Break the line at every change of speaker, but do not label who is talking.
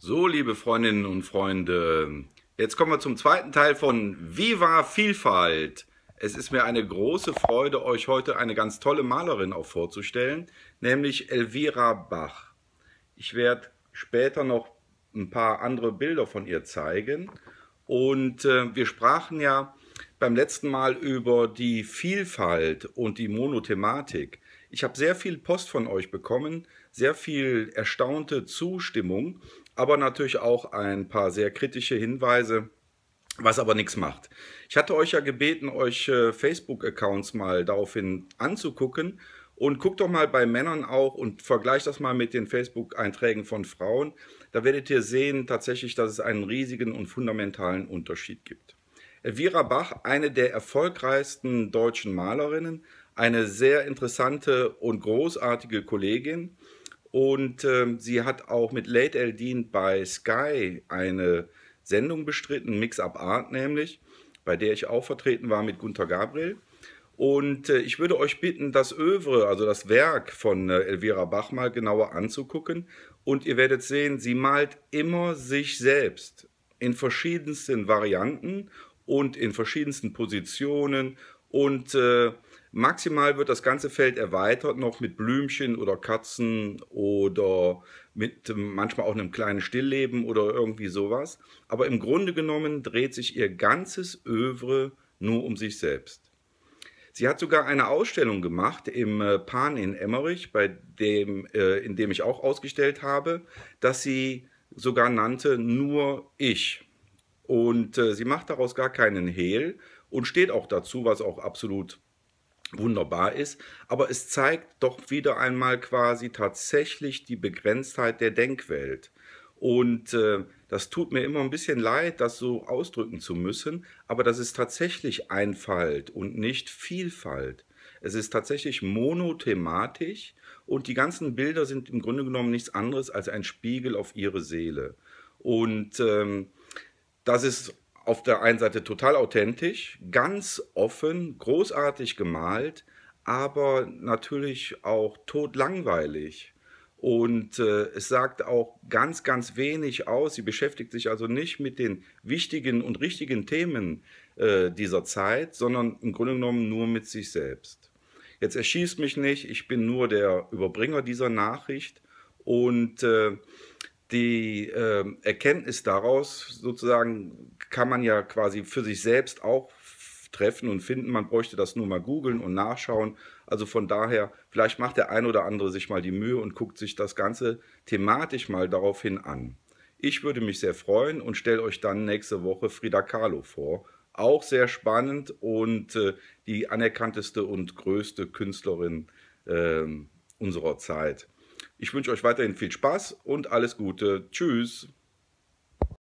So, liebe Freundinnen und Freunde, jetzt kommen wir zum zweiten Teil von Viva Vielfalt. Es ist mir eine große Freude, euch heute eine ganz tolle Malerin auch vorzustellen, nämlich Elvira Bach. Ich werde später noch ein paar andere Bilder von ihr zeigen. Und äh, wir sprachen ja beim letzten Mal über die Vielfalt und die Monothematik. Ich habe sehr viel Post von euch bekommen, sehr viel erstaunte Zustimmung, aber natürlich auch ein paar sehr kritische Hinweise, was aber nichts macht. Ich hatte euch ja gebeten, euch äh, Facebook-Accounts mal daraufhin anzugucken und guckt doch mal bei Männern auch und vergleicht das mal mit den Facebook-Einträgen von Frauen. Da werdet ihr sehen tatsächlich, dass es einen riesigen und fundamentalen Unterschied gibt. Elvira Bach, eine der erfolgreichsten deutschen Malerinnen, eine sehr interessante und großartige Kollegin, und ähm, sie hat auch mit Late Eldin bei Sky eine Sendung bestritten, Mix-Up Art nämlich, bei der ich auch vertreten war mit Gunther Gabriel. Und äh, ich würde euch bitten, das Övre, also das Werk von äh, Elvira Bach mal genauer anzugucken. Und ihr werdet sehen, sie malt immer sich selbst in verschiedensten Varianten und in verschiedensten Positionen und äh, Maximal wird das ganze Feld erweitert noch mit Blümchen oder Katzen oder mit ähm, manchmal auch einem kleinen Stillleben oder irgendwie sowas. Aber im Grunde genommen dreht sich ihr ganzes Övre nur um sich selbst. Sie hat sogar eine Ausstellung gemacht im äh, Pan in Emmerich, bei dem, äh, in dem ich auch ausgestellt habe, dass sie sogar nannte nur ich. Und äh, sie macht daraus gar keinen Hehl und steht auch dazu, was auch absolut wunderbar ist. Aber es zeigt doch wieder einmal quasi tatsächlich die Begrenztheit der Denkwelt. Und äh, das tut mir immer ein bisschen leid, das so ausdrücken zu müssen, aber das ist tatsächlich Einfalt und nicht Vielfalt. Es ist tatsächlich monothematisch und die ganzen Bilder sind im Grunde genommen nichts anderes als ein Spiegel auf ihre Seele. Und ähm, das ist auf der einen Seite total authentisch, ganz offen, großartig gemalt, aber natürlich auch todlangweilig. Und äh, es sagt auch ganz, ganz wenig aus. Sie beschäftigt sich also nicht mit den wichtigen und richtigen Themen äh, dieser Zeit, sondern im Grunde genommen nur mit sich selbst. Jetzt erschießt mich nicht, ich bin nur der Überbringer dieser Nachricht und äh, die äh, Erkenntnis daraus sozusagen kann man ja quasi für sich selbst auch treffen und finden. Man bräuchte das nur mal googeln und nachschauen. Also von daher, vielleicht macht der ein oder andere sich mal die Mühe und guckt sich das Ganze thematisch mal daraufhin an. Ich würde mich sehr freuen und stelle euch dann nächste Woche Frida Kahlo vor. Auch sehr spannend und äh, die anerkannteste und größte Künstlerin äh, unserer Zeit. Ich wünsche euch weiterhin viel Spaß und alles Gute. Tschüss.